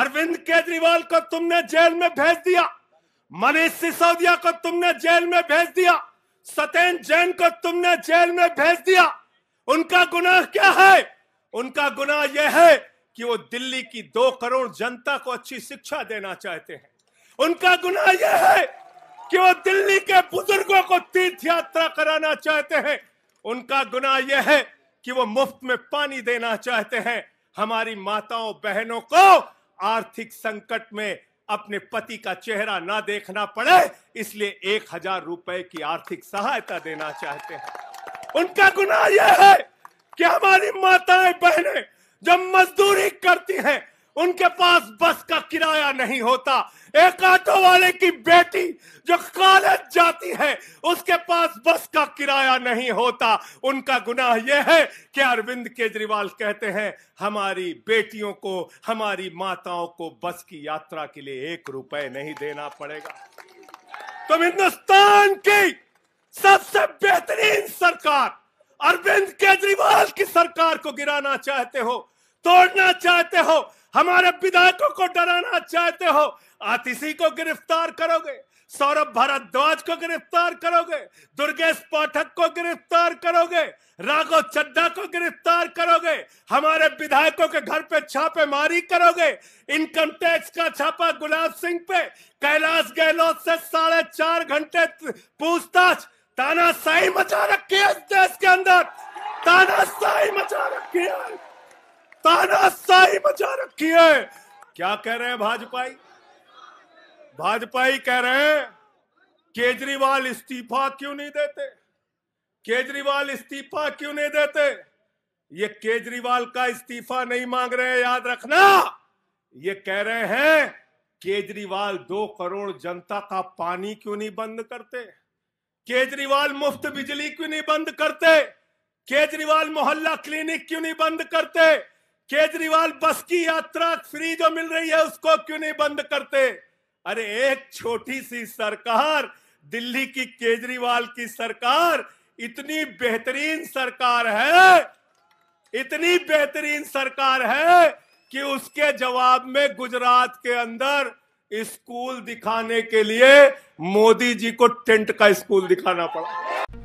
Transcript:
अरविंद केजरीवाल को तुमने जेल में भेज दिया मनीष सिसोदिया को तुमने जेल में भेज दिया सत्येंद्र जैन को तुमने जेल में भेज दिया उनका गुनाह क्या है उनका गुनाह यह है कि वो दिल्ली की दो करोड़ जनता को अच्छी शिक्षा देना चाहते हैं उनका गुनाह यह है कि वो दिल्ली के बुजुर्गों को तीर्थ यात्रा कराना चाहते हैं उनका गुनाह यह है कि वो मुफ्त में पानी देना चाहते हैं हमारी माताओं बहनों को आर्थिक संकट में अपने पति का चेहरा ना देखना पड़े इसलिए एक हजार रुपए की आर्थिक सहायता देना चाहते हैं उनका गुनाह यह है कि हमारी माताएं बहनें जब मजदूरी करती हैं उनके पास बस का किराया नहीं होता एक ऑटो वाले की बेटी जो कॉलेज जाती है उसके पास बस का किराया नहीं होता उनका गुनाह यह है कि अरविंद केजरीवाल कहते हैं हमारी बेटियों को हमारी माताओं को बस की यात्रा के लिए एक रुपए नहीं देना पड़ेगा तुम हिंदुस्तान की सबसे बेहतरीन सरकार अरविंद केजरीवाल की सरकार को गिराना चाहते हो तोड़ना चाहते हो हमारे विधायकों को डराना चाहते हो आतिशी को गिरफ्तार करोगे सौरभ भारद्वाज को गिरफ्तार करोगे दुर्गेश पाठक को गिरफ्तार करोगे राघव चड्डा को गिरफ्तार करोगे हमारे विधायकों के घर पे छापेमारी करोगे इनकम टैक्स का छापा गुलाब सिंह पे कैलाश गहलोत से साढ़े चार घंटे पूछताछ ताना साई मचा रखी है देश के अंदर साई मचा रखी है तानाशाही मचा रखी है क्या कह रहे हैं भाजपाई भाजपाई कह रहे हैं केजरीवाल इस्तीफा क्यों नहीं देते केजरीवाल इस्तीफा क्यों नहीं देते ये केजरीवाल का इस्तीफा नहीं मांग रहे याद रखना ये कह रहे हैं केजरीवाल दो करोड़ जनता का पानी क्यों नहीं बंद करते केजरीवाल मुफ्त बिजली क्यों नहीं बंद करते केजरीवाल मोहल्ला क्लिनिक क्यों नहीं बंद करते केजरीवाल बस की यात्रा फ्री जो मिल रही है उसको क्यों नहीं बंद करते अरे एक छोटी सी सरकार दिल्ली की केजरीवाल की सरकार इतनी बेहतरीन सरकार है इतनी बेहतरीन सरकार है कि उसके जवाब में गुजरात के अंदर स्कूल दिखाने के लिए मोदी जी को टेंट का स्कूल दिखाना पड़ा